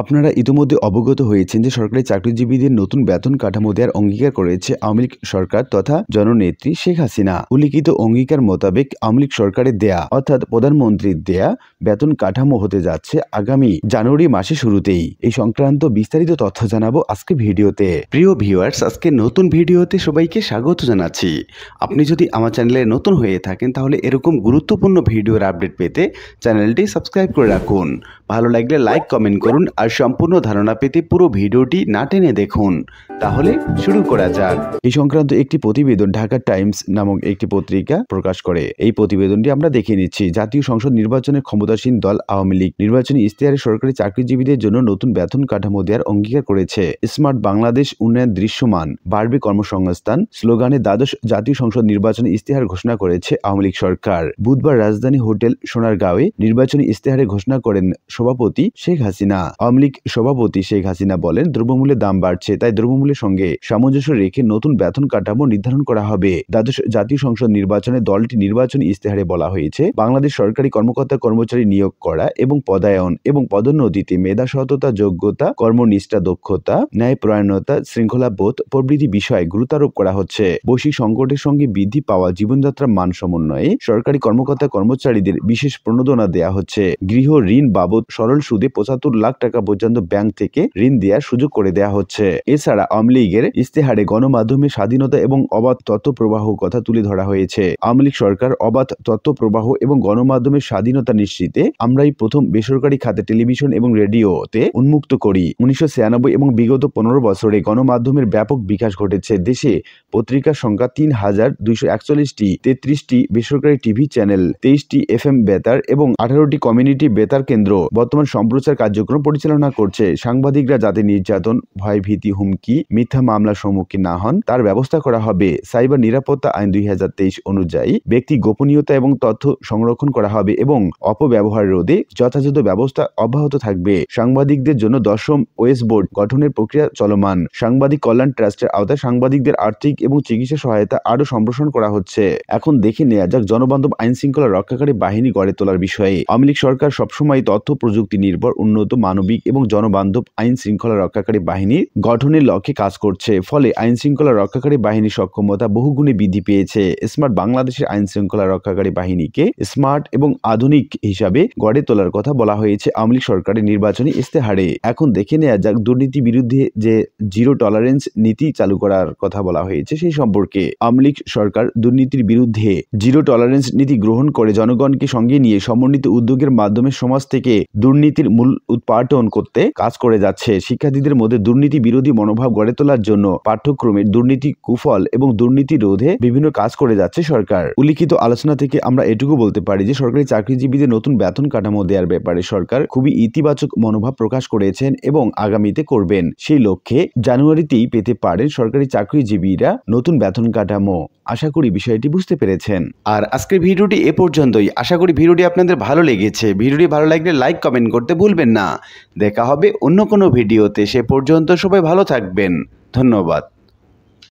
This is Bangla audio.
আপনারা ইতিমধ্যে অবগত হয়েছেন যে সরকারি চাকরিজীবীদের নতুন বেতন কাঠামো দেওয়ার অঙ্গীকার করেছে আওয়ামী লীগ সরকার তথা জননেত্রী শেখ হাসিনা উল্লিখিত অঙ্গীকার মোতাবেক আওয়ামী লীগ সরকারের দেয়া অর্থাৎ প্রধানমন্ত্রীর দেয়া বেতন কাঠামো হতে যাচ্ছে আগামী জানুয়ারি মাসে শুরুতেই এই সংক্রান্ত বিস্তারিত তথ্য জানাবো আজকে ভিডিওতে প্রিয় ভিউয়ার্স আজকে নতুন ভিডিওতে সবাইকে স্বাগত জানাচ্ছি আপনি যদি আমার চ্যানেলে নতুন হয়ে থাকেন তাহলে এরকম গুরুত্বপূর্ণ ভিডিওর আপডেট পেতে চ্যানেলটি সাবস্ক্রাইব করে রাখুন ভালো লাগলে লাইক কমেন্ট করুন আর সম্পূর্ণ ধারণা পেতে পুরো ভিডিওটি না টেনে দেখুন তাহলে শুরু করা যাক এই সংক্রান্ত একটি প্রতিবেদন ঢাকা টাইমস নামক একটি পত্রিকা প্রকাশ করে এই প্রতিবেদনটি আমরা দেখে নিচ্ছি জাতীয় সংসদ নির্বাচনে ক্ষমতাসীন দল আওয়ামী লীগ নির্বাচনী ইশতেহারে সরকারি চাকরিজীবীদের জন্য নতুন বেতন কাঠামো দেওয়ার অঙ্গীকার করেছে স্মার্ট বাংলাদেশ উন্নয়ন দৃশ্যমান বাড়বে কর্মসংস্থান স্লোগানে দ্বাদশ জাতীয় সংসদ নির্বাচনী ইশতেহার ঘোষণা করেছে আওয়ামী লীগ সরকার বুধবার রাজধানী হোটেল সোনারগাঁওয়ে নির্বাচনী ইশতেহারে ঘোষণা করেন সভাপতি শেখ হাসিনা আওয়ামী লীগ সভাপতি শেখ হাসিনা বলেন দ্রব্যমূল্যের দাম বাড়ছে তাই দ্রব্যমূল্যের সঙ্গে সামঞ্জস্য রেখে নতুন বেতন কাঠামো নির্ধারণ করা হবে দ্বাদশ জাতীয় সংসদ নির্বাচনে দলটি নির্বাচনী ইস্তেহারে বলা হয়েছে বাংলাদেশ সরকারি কর্মকর্তা কর্মচারী নিয়োগ করা এবং পদায়ন এবং পদোন্নতিতে মেধা সততা যোগ্যতা কর্মনিষ্ঠা দক্ষতা ন্যায়প্রয়ণতা শৃঙ্খলাবোধ প্রভৃতি বিষয়ে গুরুত্বারোপ করা হচ্ছে বৈশ্বিক সংকটের সঙ্গে বৃদ্ধি পাওয়া জীবনযাত্রার মান সমন্বয়ে সরকারি কর্মকর্তা কর্মচারীদের বিশেষ প্রণোদনা দেয়া হচ্ছে গৃহ ঋণ বাবদ সরল সুদে পঁচাত্তর লাখ টাকা পর্যন্ত ব্যাংক থেকে ঋণ দেওয়ার সুযোগ করে দেওয়া হচ্ছে এছাড়া আওয়ামী লীগের ইস্তেহারে গণমাধ্যমে স্বাধীনতা এবং অবাধ তথ্য প্রবাহ কথা তুলে ধরা হয়েছে আওয়ামী লীগ সরকার অবাধ তথ্য প্রবাহ এবং গণমাধ্যমের স্বাধীনতা নিশ্চিতে আমরাই প্রথম বেসরকারি খাতে টেলিভিশন এবং রেডিওতে উন্মুক্ত করি উনিশশো এবং বিগত পনেরো বছরে গণমাধ্যমের ব্যাপক বিকাশ ঘটেছে দেশে পত্রিকার সংখ্যা তিন হাজার দুইশো একচল্লিশটি তেত্রিশটি বেসরকারি টিভি চ্যানেল তেইশটি এফ এম বেতার এবং আঠারোটি কমিউনিটি বেতার কেন্দ্র বর্তমান সম্প্রচার কার্যক্রম পরিচালনা করছে সাংবাদিকরা যাতে নির্যাতন ভয় ভীতি হুমকি মিথ্যা মামলার সম্মুখীন না হন তার ব্যবস্থা করা হবে সাইবার নিরাপত্তা আইন দুই অনুযায়ী ব্যক্তি গোপনীয়তা এবং তথ্য সংরক্ষণ করা হবে এবং অপব্যবহার রোধে যথাযথ ব্যবস্থা অব্যাহত থাকবে সাংবাদিকদের জন্য দশম ওয়েস বোর্ড গঠনের প্রক্রিয়া চলমান সাংবাদিক কল্যাণ ট্রাস্টের আওতায় সাংবাদিকদের আর্থিক এবং চিকিৎসা সহায়তা আরও সম্প্রসারণ করা হচ্ছে এখন দেখে নেওয়া যাক জনবান্ধব আইন শৃঙ্খলা রক্ষাকারী বাহিনী গড়ে তোলার বিষয়ে আওয়ামী লীগ সরকার সবসময় তথ্য প্রযুক্তি নির্ভর উন্নত মানবিক এবং জনবান্ধব আইন শৃঙ্খলা রক্ষাকারী বাহিনী গঠনের লক্ষ্যে কাজ করছে ফলে আইন শৃঙ্খলা রক্ষাকারী বাহিনীর সক্ষমতা বহুগুণে বৃদ্ধি পেয়েছে স্মার্ট বাংলাদেশের আইন শৃঙ্খলা রক্ষাকারী বাহিনীকে স্মার্ট এবং আধুনিক হিসাবে গড়ে তোলার কথা বলা হয়েছে আওয়ামী সরকারের নির্বাচনী ইস্তেহারে এখন দেখে নেওয়া যাক দুর্নীতি বিরুদ্ধে যে জিরো টলারেন্স নীতি চালু করার কথা বলা হয়েছে সেই সম্পর্কে আওয়ামী সরকার দুর্নীতির বিরুদ্ধে জিরো টলারেন্স নীতি গ্রহণ করে জনগণকে সঙ্গে নিয়ে সমন্বিত উদ্যোগের মাধ্যমে সমাজ থেকে দুর্নীতির মূল উৎপাটন করতে কাজ করে যাচ্ছে শিক্ষার্থীদের মধ্যে দুর্নীতি বিরোধী মনোভাব গড়ে তোলার জন্য পাঠ্যক্রমের দুর্নীতি কুফল এবং দুর্নীতি রোধে বিভিন্ন কাজ করে যাচ্ছে সরকার উল্লিখিত আলোচনা থেকে আমরা এটুকু বলতে পারি যে সরকারি চাকরিজীবীদের নতুন বেতন কাঠামো দেওয়ার ব্যাপারে সরকার খুবই ইতিবাচক মনোভাব প্রকাশ করেছেন এবং আগামীতে করবেন সেই লক্ষ্যে জানুয়ারিতেই পেতে পারেন সরকারি চাকরিজীবীরা নতুন বেতন কাঠামো আশা করি বিষয়টি বুঝতে পেরেছেন আর আজকের ভিডিওটি এ পর্যন্তই আশা করি ভিডিওটি আপনাদের ভালো লেগেছে ভিডিওটি ভালো লাগলে লাইক কমেন্ট করতে ভুলবেন না দেখা হবে অন্য কোনো ভিডিওতে সে পর্যন্ত সবাই ভালো থাকবেন ধন্যবাদ